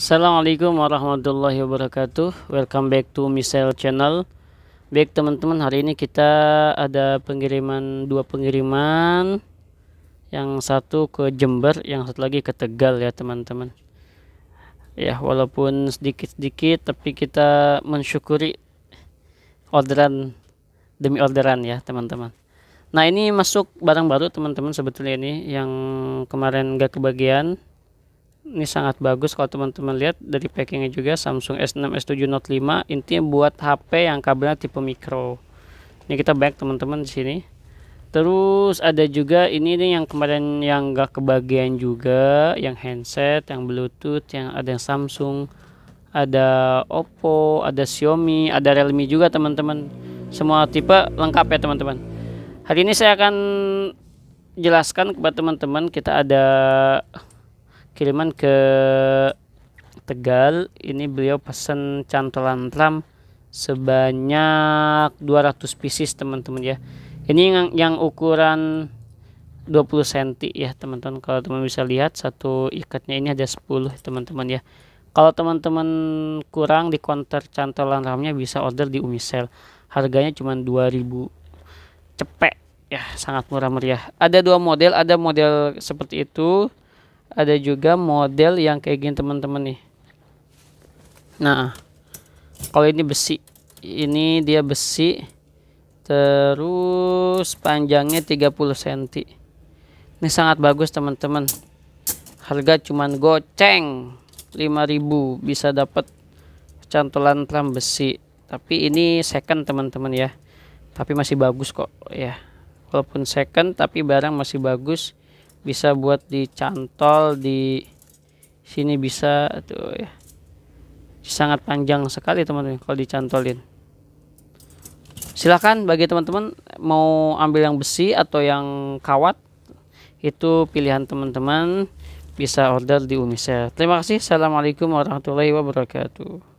Assalamualaikum warahmatullahi wabarakatuh Welcome back to Michelle Channel Baik teman-teman hari ini kita ada pengiriman Dua pengiriman Yang satu ke Jember Yang satu lagi ke Tegal ya teman-teman Ya walaupun sedikit-sedikit Tapi kita mensyukuri Orderan Demi orderan ya teman-teman Nah ini masuk barang baru teman-teman sebetulnya ini Yang kemarin gak kebagian ini sangat bagus kalau teman-teman lihat dari packingnya juga Samsung S6 S7 Note 5 intinya buat HP yang kabelnya tipe micro ini kita back teman-teman di sini terus ada juga ini nih yang kemarin yang gak kebagian juga yang handset yang bluetooth yang ada yang Samsung ada Oppo ada Xiaomi ada Realme juga teman-teman semua tipe lengkap ya teman-teman hari ini saya akan jelaskan kepada teman-teman kita ada kiriman ke Tegal ini beliau pesan cantolan ram sebanyak 200 pieces teman-teman ya ini yang, yang ukuran 20 cm ya teman-teman kalau teman bisa lihat satu ikatnya ini ada 10 teman-teman ya kalau teman-teman kurang di counter cantolan ramnya bisa order di Umisel harganya cuma 2000 cepek ya sangat murah meriah ada dua model ada model seperti itu ada juga model yang kayak gini teman-teman nih nah kalau ini besi ini dia besi terus panjangnya 30 cm ini sangat bagus teman-teman harga cuman goceng 5000 bisa dapat cantolan tram besi tapi ini second teman-teman ya tapi masih bagus kok ya walaupun second tapi barang masih bagus bisa buat dicantol di sini bisa tuh ya sangat panjang sekali teman-teman kalau dicantolin silahkan bagi teman-teman mau ambil yang besi atau yang kawat itu pilihan teman-teman bisa order di Umisel terima kasih assalamualaikum warahmatullahi wabarakatuh